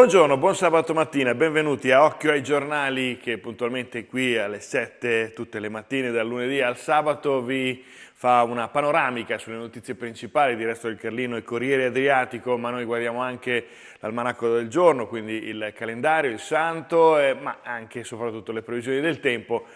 Buongiorno, buon sabato mattina, benvenuti a Occhio ai giornali che puntualmente qui alle 7 tutte le mattine dal lunedì al sabato vi fa una panoramica sulle notizie principali di Resto del Carlino e Corriere Adriatico, ma noi guardiamo anche l'almanacco del giorno, quindi il calendario, il santo, eh, ma anche e soprattutto le previsioni del tempo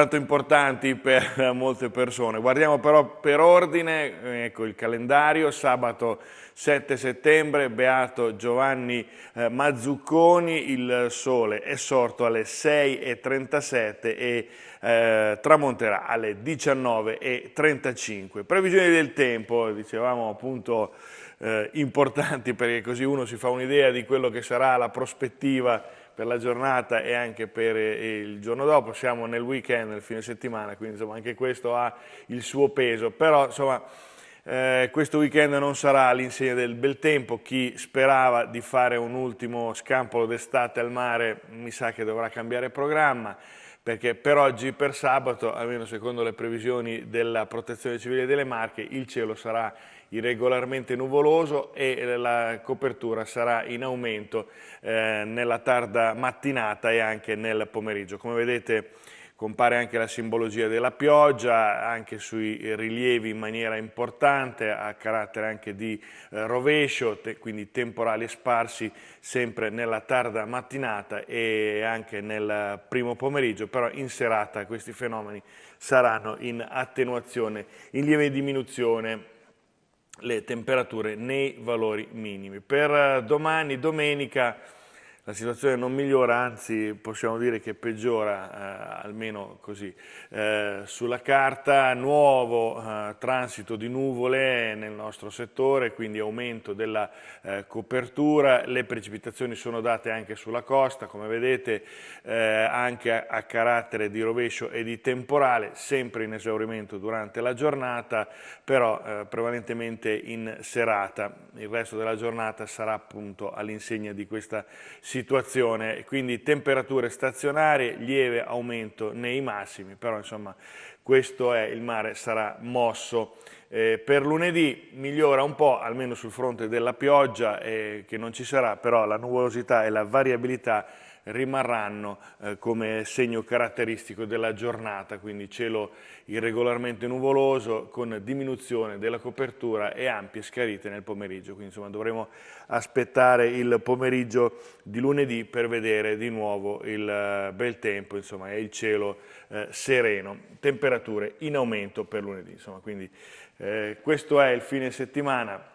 tanto importanti per molte persone. Guardiamo però per ordine, eh, ecco il calendario, sabato 7 settembre, Beato Giovanni eh, Mazzucconi, il sole è sorto alle 6.37 e eh, tramonterà alle 19.35. Previsioni del tempo, dicevamo appunto eh, importanti perché così uno si fa un'idea di quello che sarà la prospettiva per la giornata e anche per eh, il giorno dopo, siamo nel weekend, nel fine settimana, quindi insomma anche questo ha il suo peso, però insomma eh, questo weekend non sarà l'insegna del bel tempo, chi sperava di fare un ultimo scampolo d'estate al mare mi sa che dovrà cambiare programma, perché per oggi, per sabato, almeno secondo le previsioni della protezione civile delle Marche, il cielo sarà irregolarmente nuvoloso e la copertura sarà in aumento eh, nella tarda mattinata e anche nel pomeriggio. Come vedete compare anche la simbologia della pioggia, anche sui rilievi in maniera importante, a carattere anche di eh, rovescio, quindi temporali sparsi sempre nella tarda mattinata e anche nel primo pomeriggio, però in serata questi fenomeni saranno in attenuazione, in lieve diminuzione le temperature nei valori minimi. Per eh, domani, domenica, la situazione non migliora, anzi possiamo dire che peggiora, eh, almeno così, eh, sulla carta, nuovo eh, transito di nuvole nel nostro settore, quindi aumento della eh, copertura, le precipitazioni sono date anche sulla costa, come vedete eh, anche a, a, carattere di rovescio e di temporale, sempre in esaurimento durante la giornata, però eh, prevalentemente in serata, il resto della giornata sarà appunto all'insegna di questa situazione situazione, quindi temperature stazionarie, lieve aumento nei massimi, però insomma questo è, il mare sarà mosso. Eh, per lunedì migliora un po', almeno sul fronte della pioggia, eh, che non ci sarà, però la nuvolosità e la variabilità rimarranno eh, come segno caratteristico della giornata, quindi cielo irregolarmente nuvoloso con diminuzione della copertura e ampie scarite nel pomeriggio, quindi insomma dovremo aspettare il pomeriggio di lunedì per vedere di nuovo il eh, bel tempo, insomma e il cielo eh, sereno, temperature in aumento per lunedì, insomma quindi eh, questo è il fine settimana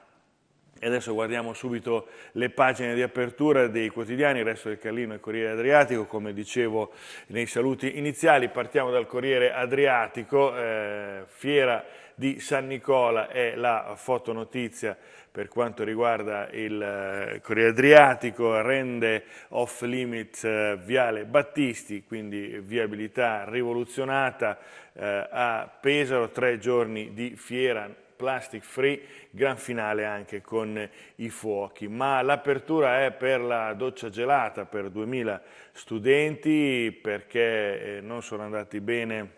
e adesso guardiamo subito le pagine di apertura dei quotidiani, il resto del Callino e Corriere Adriatico, come dicevo nei saluti iniziali. Partiamo dal Corriere Adriatico, eh, fiera di San Nicola è la fotonotizia per quanto riguarda il eh, Corriere Adriatico, rende off limit eh, Viale Battisti, quindi viabilità rivoluzionata eh, a Pesaro, tre giorni di fiera plastic free, gran finale anche con i fuochi. Ma l'apertura è per la doccia gelata per 2000 studenti perché eh, non sono andati bene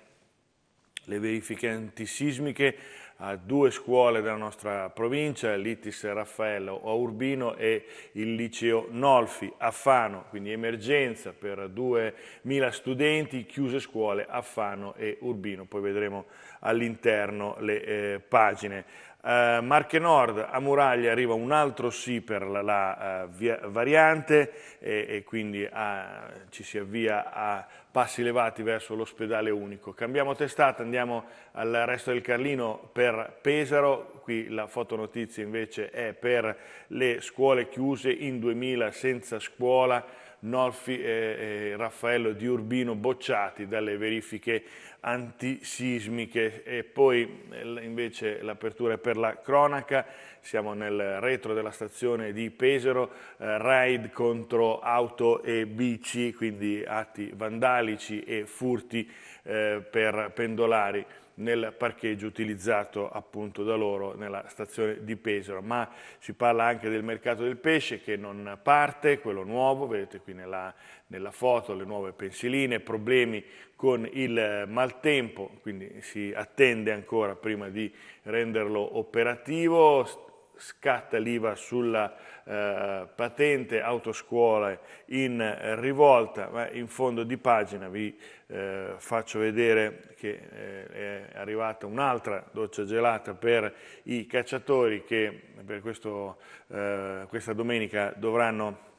le verifiche antisismiche a due scuole della nostra provincia, l'ITIS Raffaello a Urbino e il liceo Nolfi a Fano, quindi emergenza per 2.000 studenti, chiuse scuole a Fano e Urbino, poi vedremo all'interno le eh, pagine. Eh, Marche Nord a Muraglia arriva un altro sì per la, la uh, variante e, e quindi a, ah, ci si avvia a passi elevati verso l'ospedale unico. Cambiamo testata, andiamo al resto del Carlino per Pesaro, qui la fotonotizia invece è per le scuole chiuse in 2000 senza scuola, Nolfi e Raffaello Di Urbino bocciati dalle verifiche antisismiche e poi eh, invece l'apertura è per la cronaca, siamo nel retro della stazione di Pesaro, eh, raid contro auto e bici, quindi atti vandalici e furti eh, per pendolari nel parcheggio utilizzato appunto da loro nella stazione di Pesaro, ma si parla anche del mercato del pesce che non parte, quello nuovo, vedete qui nella, nella foto le nuove pensiline, problemi con il maltempo, quindi si attende ancora prima di renderlo operativo, scatta l'IVA sulla eh, patente autoscuola in rivolta, ma in fondo di pagina vi eh, faccio vedere che eh, è arrivata un'altra doccia gelata per i cacciatori che per questo, eh, questa domenica dovranno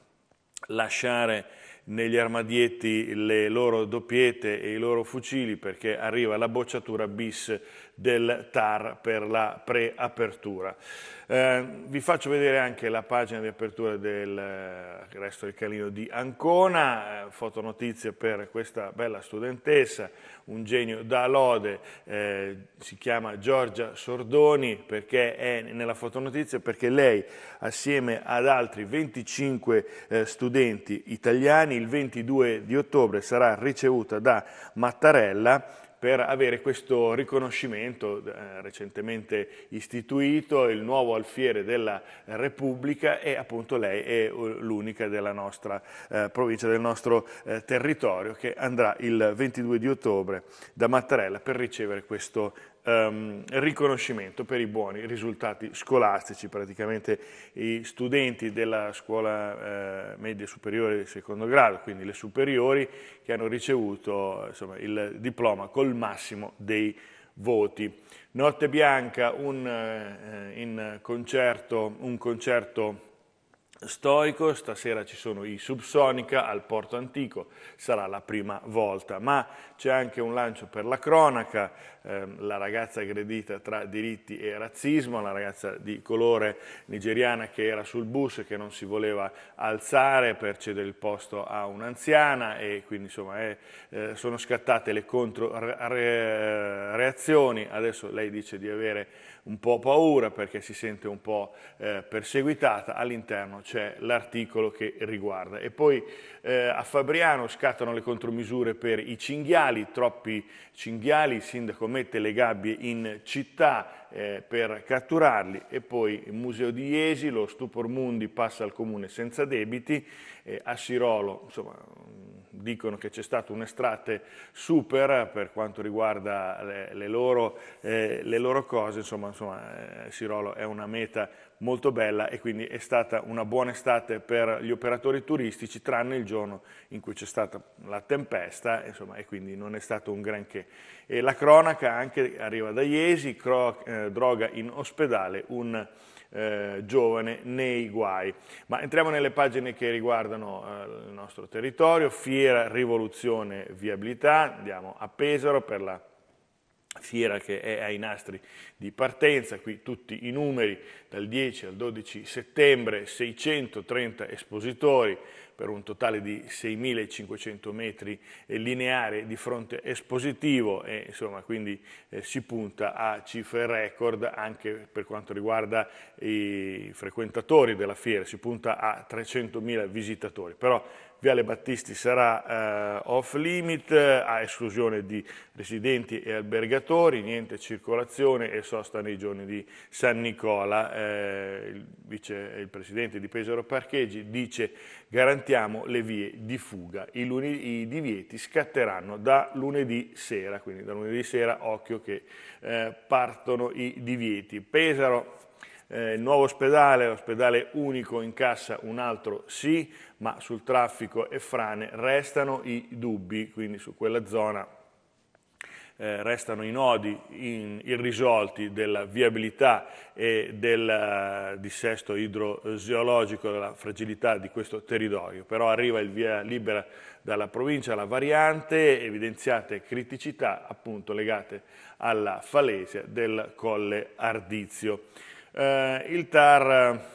lasciare negli armadietti le loro doppiette e i loro fucili perché arriva la bocciatura bis del TAR per la preapertura. Eh, vi faccio vedere anche la pagina di apertura del eh, resto del calino di Ancona, eh, fotonotizie per questa bella studentessa, un genio da lode, eh, si chiama Giorgia Sordoni perché è nella fotonotizia perché lei assieme ad altri 25 eh, studenti italiani il 22 di ottobre sarà ricevuta da Mattarella per avere questo riconoscimento eh, recentemente istituito, il nuovo alfiere della Repubblica e appunto lei è eh, l'unica della nostra eh, provincia, del nostro eh, territorio che andrà il 22 di ottobre da Mattarella per ricevere questo ehm, riconoscimento per i buoni risultati scolastici. Praticamente i studenti della scuola eh, media superiore di secondo grado, quindi le superiori, che hanno ricevuto insomma, il diploma col massimo dei voti. Notte Bianca, un, eh, in concerto, un concerto stoico, stasera ci sono i Subsonica al Porto Antico, sarà la prima volta, ma c'è anche un lancio per la cronaca, ehm, la ragazza aggredita tra diritti e razzismo, la ragazza di colore nigeriana che era sul bus e che non si voleva alzare per cedere il posto a un'anziana e quindi insomma è, eh, sono scattate le controreazioni, eh, adesso lei dice di avere un po' paura perché si sente un po' eh, perseguitata, all'interno c'è c'è l'articolo che riguarda. E poi eh, a Fabriano scattano le contromisure per i cinghiali, troppi cinghiali, il sindaco mette le gabbie in città eh, per catturarli e poi il museo di Iesi, lo Stupor Mundi passa al comune senza debiti, eh, a Sirolo, insomma un dicono che c'è stato un estate super per quanto riguarda le, le, loro, eh, le loro, cose, insomma, insomma eh, Sirolo è una meta molto bella e quindi è stata una buona estate per gli operatori turistici tranne il giorno in cui c'è stata la tempesta insomma, e quindi non è stato un granché. E la cronaca anche arriva da Iesi, cro, eh, droga in ospedale, un eh, giovane nei guai. Ma entriamo nelle pagine che riguardano eh, il nostro territorio, Fiera Rivoluzione Viabilità, andiamo a Pesaro per la fiera che è ai nastri di partenza, qui tutti i numeri dal 10 al 12 settembre, 630 espositori, per un totale di 6.500 metri eh, lineare di fronte espositivo e insomma quindi eh, si punta a cifre record anche per quanto riguarda i frequentatori della fiera, si punta a 300.000 visitatori, però Viale Battisti sarà eh, off limit a esclusione di residenti e albergatori, niente circolazione e sosta nei giorni di San Nicola. Eh, il, vice, il presidente di Pesaro Parcheggi dice garantiamo scartiamo le vie di fuga. I, lunedì, i divieti scatteranno da lunedì sera, quindi da lunedì sera occhio che eh, partono i divieti. Pesaro, eh, nuovo ospedale, ospedale unico in cassa, un altro sì, ma sul traffico e frane restano i dubbi, quindi su quella zona eh, restano i nodi in, irrisolti della viabilità e del eh, dissesto idrogeologico, della fragilità di questo territorio. Però arriva il via libera dalla provincia la variante, evidenziate criticità appunto legate alla falesia del Colle Ardizio. Eh, il TAR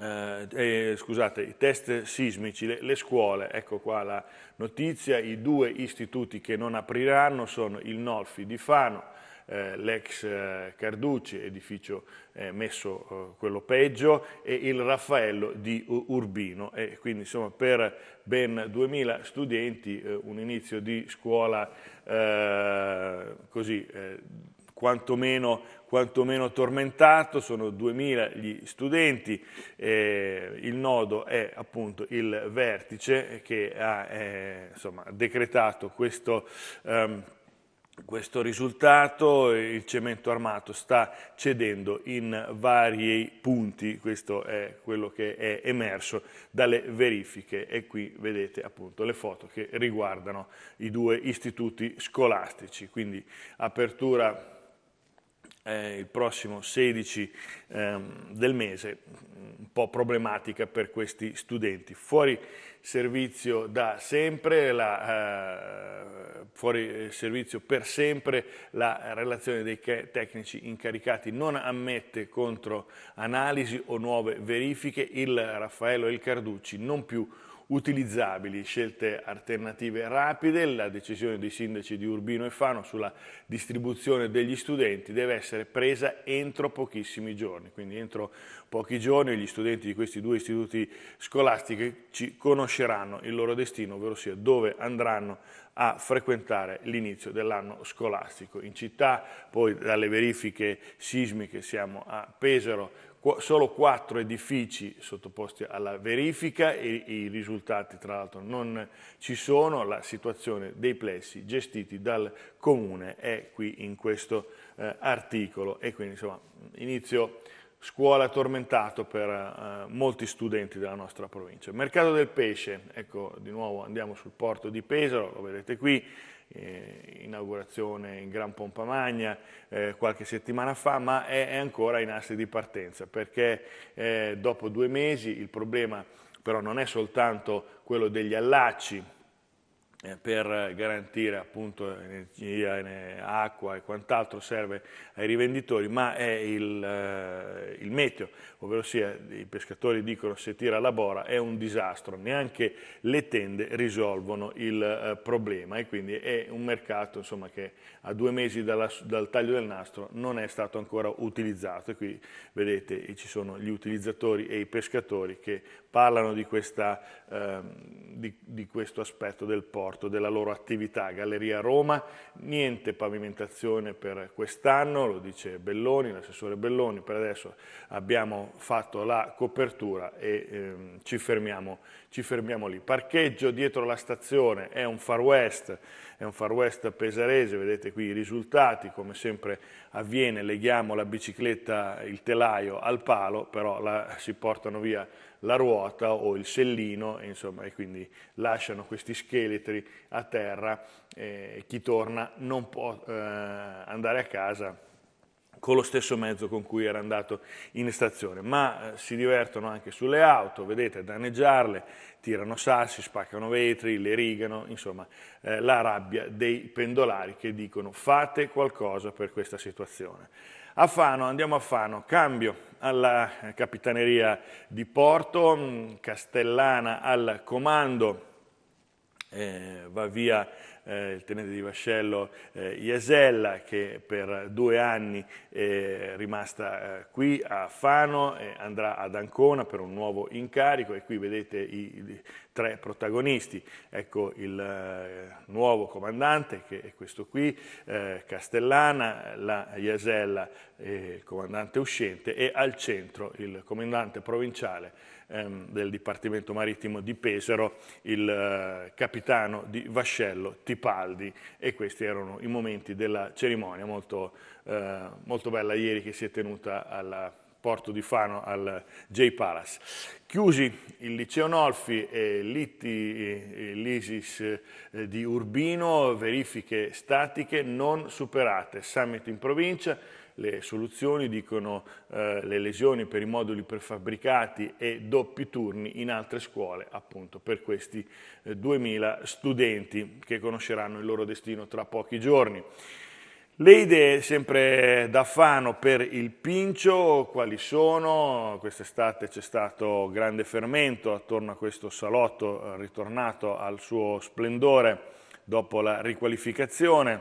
eh, eh, scusate, i test sismici, le, le, scuole, ecco qua la notizia, i due istituti che non apriranno sono il Nolfi di Fano, eh, l'ex eh, Carducci, edificio eh, messo eh, quello peggio, e il Raffaello di Urbino. E quindi insomma per ben 2000 studenti un inizio di scuola così quantomeno, quantomeno tormentato, sono 2000 gli studenti, eh, il nodo è appunto il vertice che ha eh, insomma, decretato questo... Ehm, questo risultato, il cemento armato sta cedendo in vari punti, questo è quello che è emerso dalle verifiche e qui vedete appunto le foto che riguardano i due istituti scolastici, quindi apertura eh, il prossimo 16 ehm, del mese, un po' problematica per questi studenti. Fuori servizio da sempre, la, eh, fuori eh, servizio per sempre, la relazione dei tecnici incaricati non ammette contro analisi o nuove verifiche, il Raffaello e il Carducci non più utilizzabili, scelte alternative rapide, la decisione dei sindaci di Urbino e Fano sulla distribuzione degli studenti deve essere presa entro pochissimi giorni, quindi entro pochi giorni gli studenti di questi due istituti scolastici ci conosceranno il loro destino, ovvero sia dove andranno a frequentare l'inizio dell'anno scolastico. In città poi dalle verifiche sismiche siamo a Pesaro, solo quattro edifici sottoposti alla verifica e i risultati tra l'altro non ci sono, la situazione dei plessi gestiti dal comune è qui in questo eh, articolo e quindi insomma inizio scuola tormentato per eh, molti studenti della nostra provincia. Mercato del pesce, ecco di nuovo andiamo sul porto di Pesaro, lo vedete qui, eh, inaugurazione in gran pompa magna eh, qualche settimana fa, ma è, è, ancora in asse di partenza, perché eh, dopo due mesi il problema però non è soltanto quello degli allacci, eh, per garantire appunto energia, acqua e quant'altro serve ai rivenditori, ma è il, eh, il meteo, ovvero sia, i pescatori dicono se tira la bora è un disastro, neanche le tende risolvono il eh, problema e quindi è un mercato insomma, che a due mesi dalla, dal taglio del nastro non è stato ancora utilizzato e qui vedete ci sono gli utilizzatori e i pescatori che parlano di, questa, eh, di, di questo aspetto del porto porto della loro attività. Galleria Roma, niente pavimentazione per quest'anno, lo dice Belloni, l'assessore Belloni, per adesso abbiamo fatto la copertura e ehm, ci fermiamo ci fermiamo lì. Parcheggio dietro la stazione è un far west, è un far west pesarese, vedete qui i risultati, come sempre avviene, leghiamo la bicicletta, il telaio al palo, però la, si portano via la ruota o il sellino, insomma, e quindi lasciano questi scheletri a terra eh, e chi torna non può eh, andare a casa con lo stesso mezzo con cui era andato in stazione, ma eh, si divertono anche sulle auto, vedete, danneggiarle, tirano sassi, spaccano vetri, le rigano, insomma, eh, la rabbia dei pendolari che dicono fate qualcosa per questa situazione. A Fano, andiamo a Fano, cambio alla eh, capitaneria di Porto, mm, Castellana al comando, eh, va via eh, il tenente di vascello eh, Iesella che per due anni è rimasta eh, qui a Fano, andrà ad Ancona per un nuovo incarico e qui vedete i, i tre protagonisti. Ecco il eh, nuovo comandante, che è questo qui, eh, Castellana, la Iasella, eh, il comandante uscente, e al centro il comandante provinciale ehm, del Dipartimento Marittimo di Pesaro, il eh, capitano di Vascello Tipaldi. E questi erano i momenti della cerimonia molto, eh, molto bella ieri che si è tenuta alla Porto di Fano al J Palace. Chiusi il liceo Nolfi e l'ISIS eh, di Urbino, verifiche statiche non superate, summit in provincia, le soluzioni dicono eh, le lesioni per i moduli prefabbricati e doppi turni in altre scuole appunto per questi eh, 2000 studenti che conosceranno il loro destino tra pochi giorni. Le idee sempre da Fano per il Pincio, quali sono? Quest'estate c'è stato grande fermento attorno a questo salotto eh, ritornato al suo splendore dopo la riqualificazione,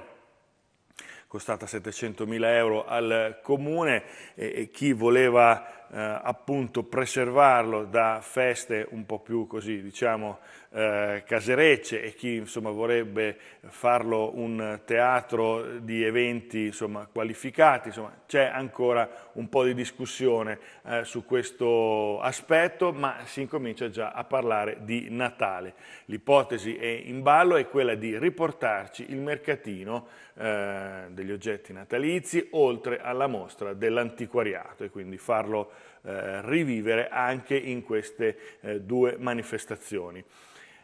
costata 700 mila euro al comune e chi voleva eh, appunto preservarlo da feste un po' più così, diciamo, eh, caserecce e chi insomma, vorrebbe farlo un teatro di eventi insomma, qualificati, insomma, c'è ancora un po' di discussione eh, su questo aspetto, ma si incomincia già a parlare di Natale. L'ipotesi è in ballo è quella di riportarci il mercatino eh, degli oggetti natalizi oltre alla mostra dell'antiquariato e quindi farlo eh, rivivere anche in queste eh, due manifestazioni.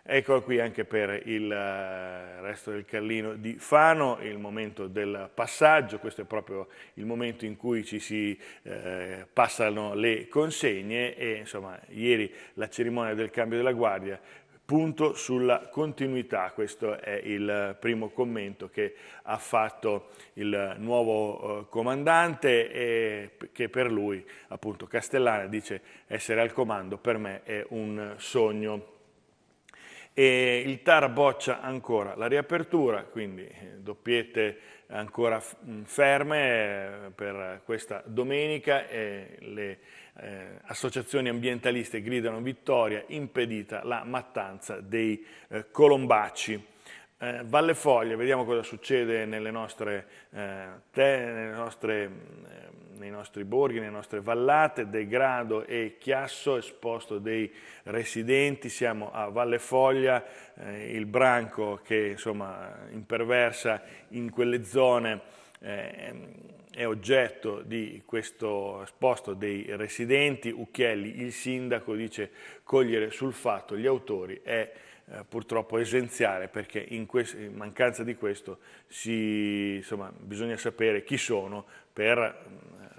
Ecco qui anche per il eh, resto del Carlino di Fano, il momento del passaggio, questo è proprio il momento in cui ci si eh, passano le consegne e insomma ieri la cerimonia del cambio della guardia punto sulla continuità, questo è il primo commento che ha fatto il nuovo eh, comandante e che per lui, appunto Castellana, dice essere al comando per me è un sogno e il TAR boccia ancora la riapertura, quindi eh, doppiette ancora mm, ferme eh, per questa domenica e le eh, associazioni ambientaliste gridano vittoria, impedita la mattanza dei eh, colombacci eh, Valle Foglia, vediamo cosa succede nostre, eh, te, nostre, eh, nei nostri borghi, nelle nostre vallate, degrado e chiasso esposto dei residenti, siamo a Valle Foglia, eh, il branco che insomma imperversa in quelle zone eh, è oggetto di questo esposto dei residenti, Ucchielli, il sindaco, dice cogliere sul fatto gli autori è eh, purtroppo esenziale perché in, quest- in mancanza di questo si, insomma, bisogna sapere chi sono per eh,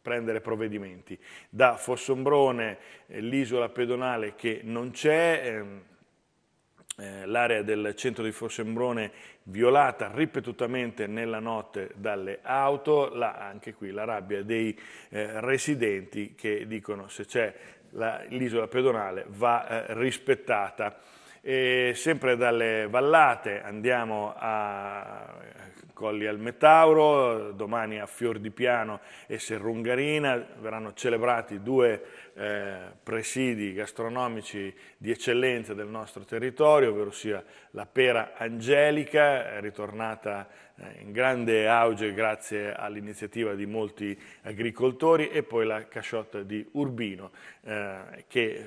prendere provvedimenti. Da Fossombrone, eh, l'isola pedonale che non c'è, ehm, eh, l'area del centro di Fossombrone violata ripetutamente nella notte dalle auto, là, anche qui la rabbia dei eh, residenti che dicono se c'è la, l'isola pedonale va eh, rispettata. E sempre dalle vallate andiamo a Colli al Metauro, domani a Fior di Piano e Serrungarina verranno celebrati due eh, presidi gastronomici di eccellenza del nostro territorio, ovvero sia la pera angelica, ritornata eh, in grande auge grazie all'iniziativa di molti agricoltori e poi la casciotta di Urbino eh, che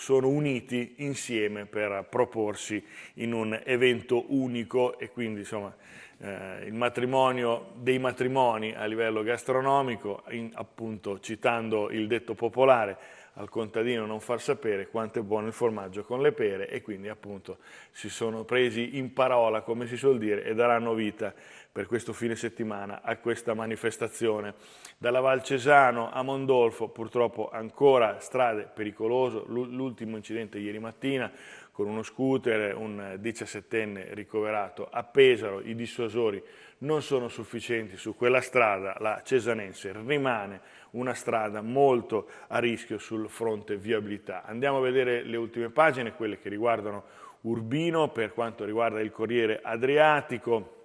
sono uniti insieme per proporsi in un evento unico e quindi insomma, eh, il matrimonio dei matrimoni a livello gastronomico, in, appunto citando il detto popolare, al contadino non far sapere quanto è buono il formaggio con le pere e quindi appunto si sono presi in parola, come si suol dire, e daranno vita per questo fine settimana a questa manifestazione. Dalla Valcesano a Mondolfo purtroppo ancora strade pericolose, l'ultimo incidente ieri mattina con uno scooter, un 17enne ricoverato a Pesaro, i dissuasori non sono sufficienti su quella strada, la Cesanense rimane una strada molto a rischio sul fronte viabilità. Andiamo a vedere le ultime pagine, quelle che riguardano Urbino per quanto riguarda il Corriere Adriatico,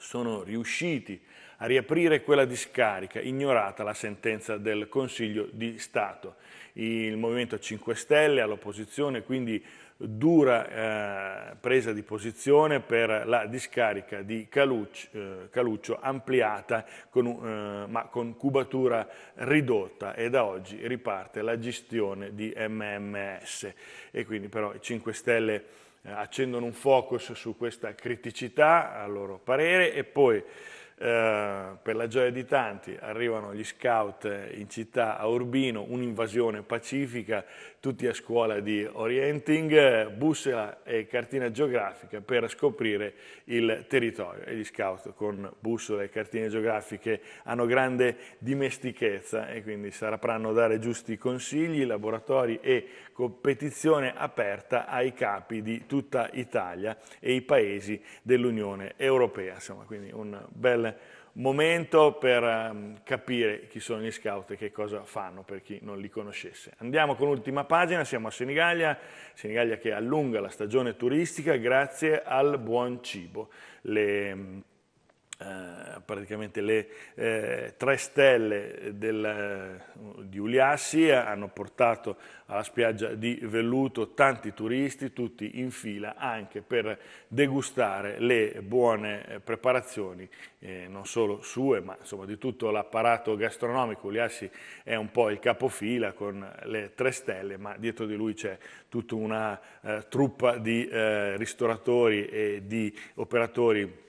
sono riusciti a riaprire quella discarica, ignorata la sentenza del Consiglio di Stato. Il Movimento 5 Stelle all'opposizione, quindi dura eh, presa di posizione per la discarica di Caluccio, eh, Caluccio ampliata con, eh, ma con cubatura ridotta e da oggi riparte la gestione di MMS e quindi però i 5 Stelle accendono un focus su questa criticità a loro parere e poi eh, per la gioia di tanti arrivano gli scout in città a Urbino, un'invasione pacifica, tutti a scuola di orienting, bussola e cartina geografica per scoprire il territorio e gli scout con bussola e cartine geografiche hanno grande dimestichezza e quindi sapranno dare giusti consigli, laboratori e competizione aperta ai capi di tutta Italia e i paesi dell'Unione Europea. Insomma, quindi un bel momento per ehm, capire chi sono gli scout e che cosa fanno per chi non li conoscesse. Andiamo con l'ultima pagina, siamo a Senigallia, Senigallia che allunga la stagione turistica grazie al buon cibo. Le, ehm, eh, praticamente le eh, tre stelle del, di Uliassi hanno portato alla spiaggia di Velluto tanti turisti, tutti in fila anche per degustare le buone eh, preparazioni, eh, non solo sue, ma insomma di tutto l'apparato gastronomico. Uliassi è un po' il capofila con le tre stelle, ma dietro di lui c'è tutta una eh, truppa di ristoratori e di operatori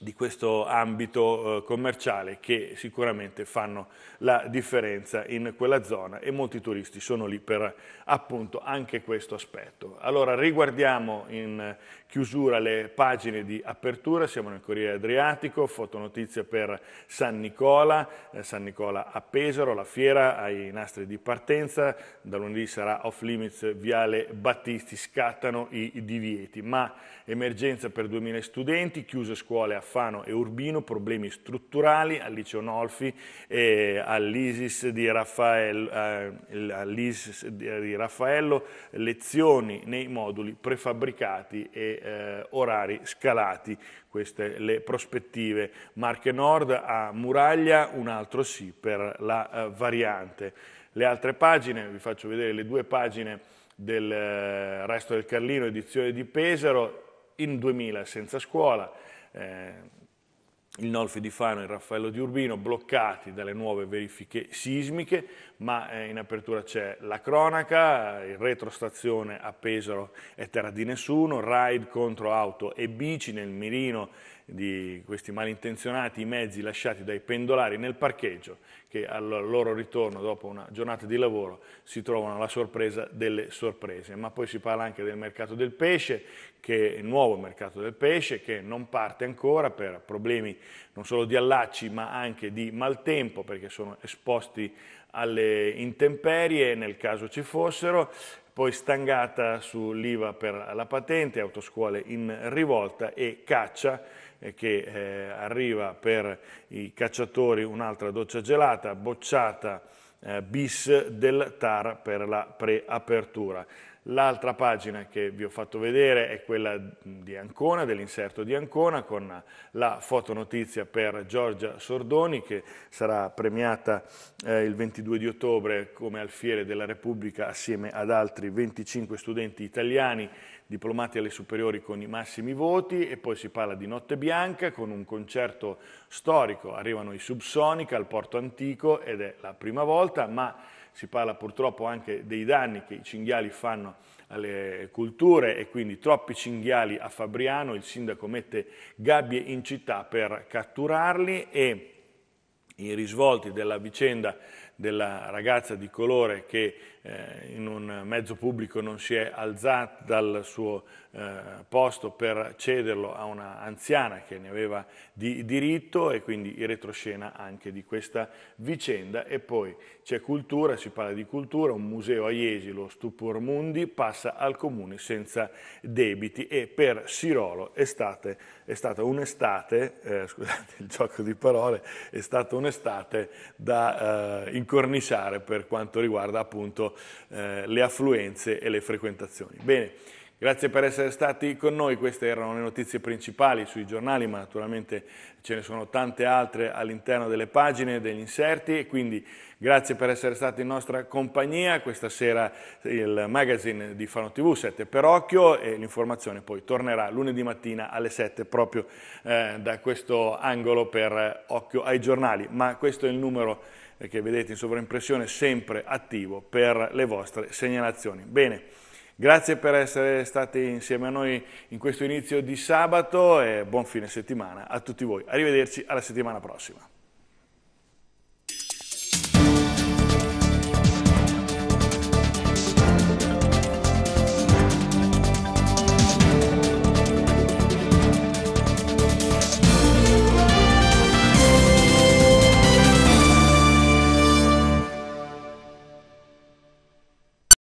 di questo ambito eh, commerciale che sicuramente fanno la differenza in quella zona e molti turisti sono lì per appunto anche questo aspetto. Allora riguardiamo in chiusura le pagine di apertura, siamo nel Corriere Adriatico, fotonotizia per San Nicola, eh, San Nicola a Pesaro, la fiera ai nastri di partenza, da lunedì sarà off limits Viale Battisti, scattano i, divieti, ma emergenza per 2000 studenti, chiuse scuole a Fano e Urbino, problemi strutturali al liceo Nolfi e all'ISIS di, Raffael, eh, di Raffaello, lezioni nei moduli prefabbricati e eh, orari scalati, queste le prospettive. Marche Nord a Muraglia, un altro sì per la eh, variante. Le altre pagine, vi faccio vedere le due pagine del eh, Resto del Carlino, edizione di Pesaro, in 2000 senza scuola, eh, il Nolfi di Fano e il Raffaello di Urbino bloccati dalle nuove verifiche sismiche, ma eh, in apertura c'è la cronaca, il retrostazione a Pesaro è terra di nessuno, ride contro auto e bici nel mirino di questi malintenzionati mezzi lasciati dai pendolari nel parcheggio che al loro ritorno dopo una giornata di lavoro si trovano alla sorpresa delle sorprese. Ma poi si parla anche del mercato del pesce, che è il nuovo mercato del pesce che non parte ancora per problemi non solo di allacci ma anche di maltempo perché sono esposti alle intemperie nel caso ci fossero poi stangata sull'IVA per la patente, autoscuole in rivolta e caccia che eh, arriva per i cacciatori un'altra doccia gelata, bocciata eh, bis del TAR per la preapertura. L'altra pagina che vi ho fatto vedere è quella di Ancona, dell'inserto di Ancona, con la fotonotizia per Giorgia Sordoni, che sarà premiata eh, il 22 di ottobre come alfiere della Repubblica assieme ad altri 25 studenti italiani diplomati alle superiori con i massimi voti e poi si parla di Notte Bianca con un concerto storico. Arrivano i Subsonica al Porto Antico ed è la prima volta, ma si parla purtroppo anche dei danni che i cinghiali fanno alle culture e quindi troppi cinghiali a Fabriano, il sindaco mette gabbie in città per catturarli e i risvolti della vicenda della ragazza di colore che eh, in un mezzo pubblico non si è alzata dal suo eh, posto per cederlo a una anziana che ne aveva di diritto e quindi in retroscena anche di questa vicenda. E poi c'è cultura, si parla di cultura, un museo a Jesilo, Stupor Mundi, passa al comune senza debiti e per Sirolo è stata è stata un'estate, eh, scusate il gioco di parole, è stata un'estate da eh, incorniciare per quanto riguarda appunto eh, le affluenze e le frequentazioni. Bene. Grazie per essere stati con noi, queste erano le notizie principali sui giornali, ma naturalmente ce ne sono tante altre all'interno delle pagine, degli inserti, quindi grazie per essere stati in nostra compagnia. Questa sera il magazine di Fano TV 7 per occhio e l'informazione poi tornerà lunedì mattina alle 7 proprio eh, da questo angolo per occhio ai giornali, ma questo è il numero eh, che vedete in sovraimpressione sempre attivo per le vostre segnalazioni. Bene. Grazie per essere stati insieme a noi in questo inizio di sabato e buon fine settimana a tutti voi. Arrivederci alla settimana prossima.